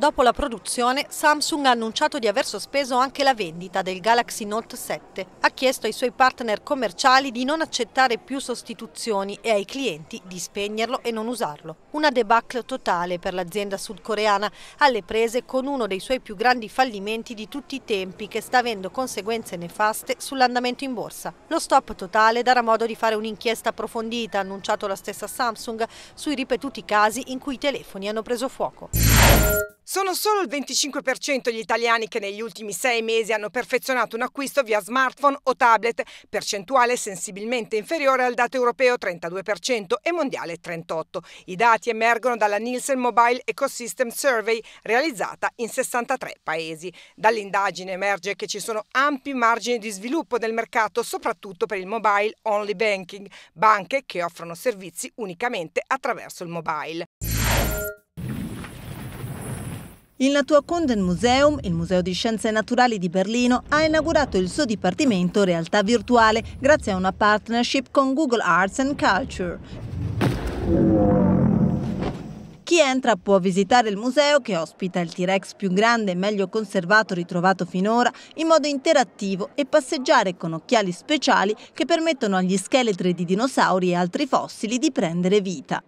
Dopo la produzione, Samsung ha annunciato di aver sospeso anche la vendita del Galaxy Note 7. Ha chiesto ai suoi partner commerciali di non accettare più sostituzioni e ai clienti di spegnerlo e non usarlo. Una debacle totale per l'azienda sudcoreana, alle prese con uno dei suoi più grandi fallimenti di tutti i tempi che sta avendo conseguenze nefaste sull'andamento in borsa. Lo stop totale darà modo di fare un'inchiesta approfondita, ha annunciato la stessa Samsung, sui ripetuti casi in cui i telefoni hanno preso fuoco. Sono solo il 25% gli italiani che negli ultimi sei mesi hanno perfezionato un acquisto via smartphone o tablet, percentuale sensibilmente inferiore al dato europeo 32% e mondiale 38%. I dati emergono dalla Nielsen Mobile Ecosystem Survey realizzata in 63 paesi. Dall'indagine emerge che ci sono ampi margini di sviluppo del mercato, soprattutto per il mobile only banking, banche che offrono servizi unicamente attraverso il mobile. Il Naturkunden Museum, il Museo di Scienze Naturali di Berlino, ha inaugurato il suo dipartimento Realtà Virtuale grazie a una partnership con Google Arts and Culture. Chi entra può visitare il museo che ospita il T-Rex più grande e meglio conservato ritrovato finora in modo interattivo e passeggiare con occhiali speciali che permettono agli scheletri di dinosauri e altri fossili di prendere vita.